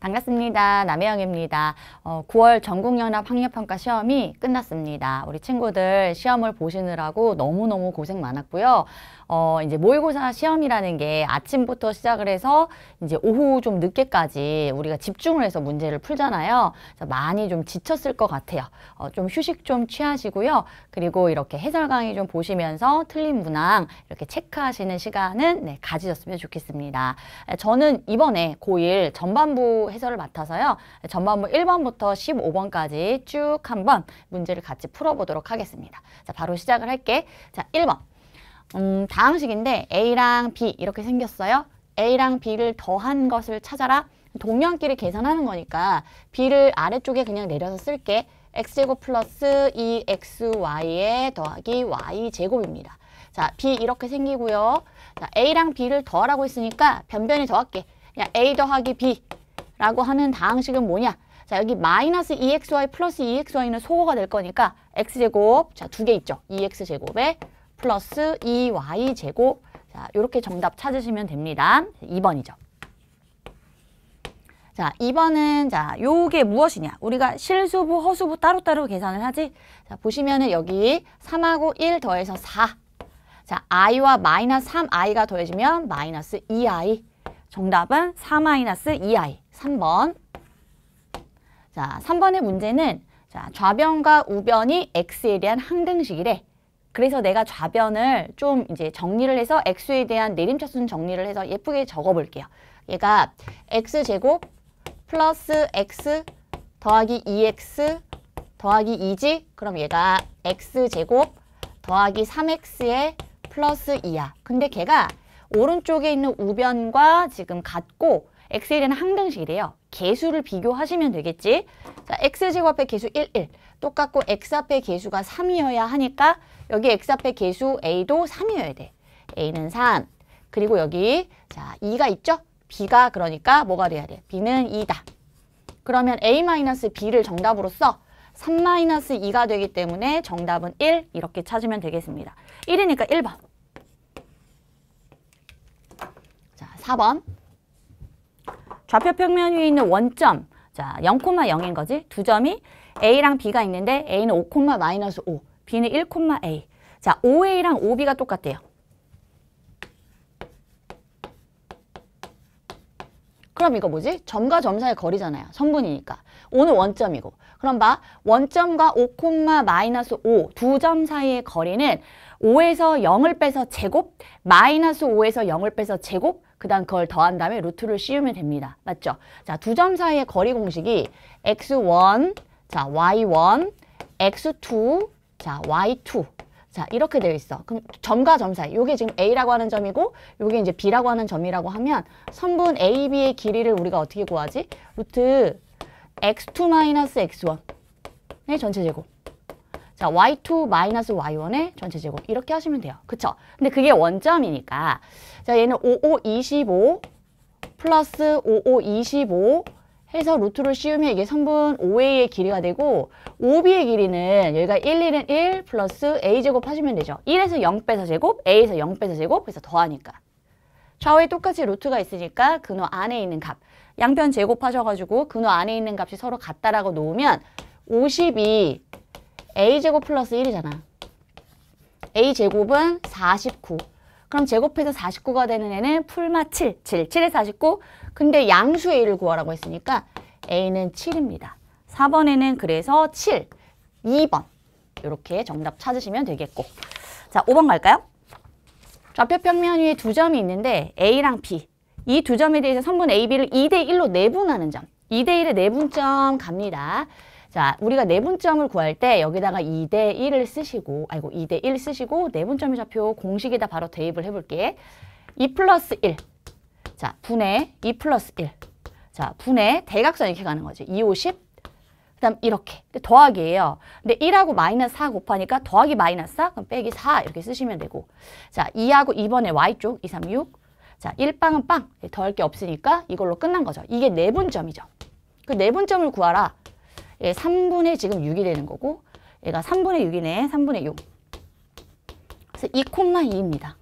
반갑습니다. 남혜영입니다. 어, 9월 전국연합 학력평가 시험이 끝났습니다. 우리 친구들 시험을 보시느라고 너무너무 고생 많았고요. 어, 이제 모의고사 시험이라는 게 아침부터 시작을 해서 이제 오후 좀 늦게까지 우리가 집중을 해서 문제를 풀잖아요. 그래서 많이 좀 지쳤을 것 같아요. 어, 좀 휴식 좀 취하시고요. 그리고 이렇게 해설 강의 좀 보시면서 틀린 문항 이렇게 체크하시는 시간은 네, 가지셨으면 좋겠습니다. 저는 이번에 고1 전반부 해설을 맡아서요. 전반부 1번부터 15번까지 쭉 한번 문제를 같이 풀어보도록 하겠습니다. 자, 바로 시작을 할게. 자, 1번. 음, 다항식인데 A랑 B 이렇게 생겼어요. A랑 B를 더한 것을 찾아라. 동명끼리 계산하는 거니까 B를 아래쪽에 그냥 내려서 쓸게. X제곱 플러스 2XY에 더하기 Y제곱입니다. 자, B 이렇게 생기고요. 자, A랑 B를 더하라고 했으니까 변변히 더할게. 야, 냥 A 더하기 B라고 하는 다항식은 뭐냐? 자, 여기 마이너스 2XY 플러스 2XY는 소거가 될 거니까 X제곱, 자, 두 개 있죠? 2X제곱에 플러스 2y e, 제곱 자, 이렇게 정답 찾으시면 됩니다. 2번이죠. 자, 2번은 자, 요게 무엇이냐? 우리가 실수부, 허수부 따로따로 계산을 하지. 자, 보시면은 여기 3하고 1 더해서 4. 자, i와 마이너스 3i가 더해지면 마이너스 2i. 정답은 4 마이너스 2i. 3번. 자, 3번의 문제는 자, 좌변과 우변이 x에 대한 항등식이래. 그래서 내가 좌변을 좀 이제 정리를 해서 x에 대한 내림차순 정리를 해서 예쁘게 적어볼게요. 얘가 x제곱 플러스 x 더하기 2x 더하기 2지 그럼 얘가 x제곱 더하기 3x에 플러스 2야. 근데 걔가 오른쪽에 있는 우변과 지금 같고 x에 대한 항등식이래요. 개수를 비교하시면 되겠지. 자, x제곱 앞에 개수 1, 1. 똑같고 x 앞에 개수가 3이어야 하니까 여기 x 앞에 개수 a도 3이어야 돼. a는 3. 그리고 여기 자 2가 있죠? b가 그러니까 뭐가 돼야 돼? b는 2다. 그러면 a-b를 정답으로 써. 3-2가 되기 때문에 정답은 1 이렇게 찾으면 되겠습니다. 1이니까 1번. 자, 4번. 좌표 평면 위에 있는 원점. 자, 0,0인 거지. 두 점이 A랑 B가 있는데 A는 5, 마이너스 5, B는 1, A. 자, 5A랑 5B가 똑같대요. 그럼 이거 뭐지? 점과 점 사이 거리잖아요. 성분이니까. 오는 원점이고. 그럼 봐. 원점과 5, 마이너스 5두 점 사이의 거리는 5에서 0을 빼서 제곱, 마이너스 5에서 0을 빼서 제곱, 그 다음 그걸 더한 다음에 루트를 씌우면 됩니다. 맞죠? 자, 두 점 사이의 거리 공식이 x1, 자, y1, x2, 자, y2 자 이렇게 되어 있어. 그럼 점과 점 사이 요게 지금 A라고 하는 점이고 요게 이제 B라고 하는 점이라고 하면 선분 AB의 길이를 우리가 어떻게 구하지? 루트 x2 마이너스 x1의 전체 제곱 자 y2 마이너스 y1의 전체 제곱 이렇게 하시면 돼요. 그쵸? 근데 그게 원점이니까 자 얘는 5525 플러스 5525 해서 루트를 씌우면 이게 성분 5a의 길이가 되고 5b의 길이는 여기가 1, 1은 1 플러스 a제곱 하시면 되죠. 1에서 0 빼서 제곱, a에서 0 빼서 제곱, 해서 더하니까. 좌우에 똑같이 루트가 있으니까 근호 안에 있는 값, 양편 제곱하셔가지고 근호 안에 있는 값이 서로 같다라고 놓으면 52 a제곱 플러스 1이잖아. a제곱은 49. 그럼 제곱해서 49가 되는 애는 풀마 7, 7, 7에 49. 근데 양수 A를 구하라고 했으니까 A는 7입니다. 4번에는 그래서 7, 2번 이렇게 정답 찾으시면 되겠고 자 5번 갈까요? 좌표평면 위에 두 점이 있는데 A랑 B 이 두 점에 대해서 선분 AB를 2대1로 내분하는 점 2대1의 내분점 갑니다. 자, 우리가 내분점을 네 구할 때 여기다가 2대 1을 쓰시고, 아이고, 2대 1 쓰시고, 내분점의 네 좌표 공식에다 바로 대입을 해볼게. 2 플러스 1. 자, 분의 2 플러스 1. 자, 분의 대각선 이렇게 가는 거지. 2, 50. 그 다음 이렇게. 더하기예요. 근데 1하고 마이너스 4 곱하니까 더하기 마이너스 4? 그럼 빼기 4 이렇게 쓰시면 되고. 자, 2하고 2번에 Y쪽 2, 3, 6. 자, 1빵은 빵. 더할 게 없으니까 이걸로 끝난 거죠. 이게 내분점이죠. 네 그 내분점을 구하라. 예, 3분의 지금 6이 되는 거고 얘가 3분의 6이네. 3분의 6. 그래서 2,2입니다.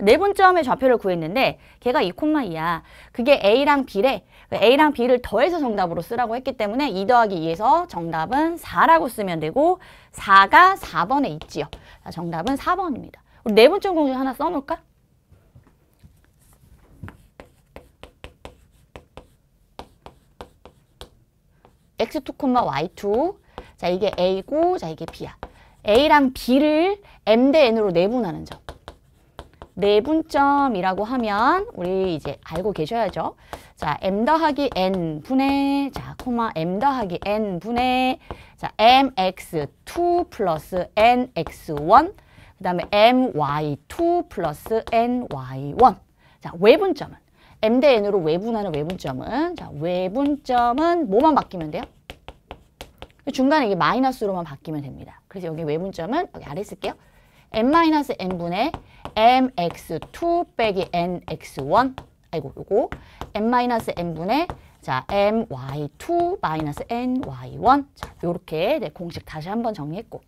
네 번째 함 좌표를 구했는데 걔가 2,2야. 그게 A랑 B래. 그 A랑 B를 더해서 정답으로 쓰라고 했기 때문에 2 더하기 2에서 정답은 4라고 쓰면 되고 4가 4번에 있지요. 정답은 4번입니다. 우리 네 번째 공중에 하나 써놓을까? x2, y2. 자, 이게 a고, 자, 이게 b야. a랑 b를 m 대 n으로 내분하는 점. 내분점이라고 하면 우리 이제 알고 계셔야죠. 자, m 더하기 n 분의 자, 코마 m 더하기 n 분의 자, mx2 플러스 nx1 그다음에 my2 플러스 ny1. 자, 외분점은 M 대 N으로 외분하는 외분점은 자, 외분점은 뭐만 바뀌면 돼요? 중간에 이게 마이너스로만 바뀌면 됩니다. 그래서 여기 외분점은 여기 아래 쓸게요. n-n분의 mx2 빼기 nx1 아이고 요거 n-n분의 자 my2 마이너스 ny1 자 요렇게 네, 공식 다시 한번 정리했고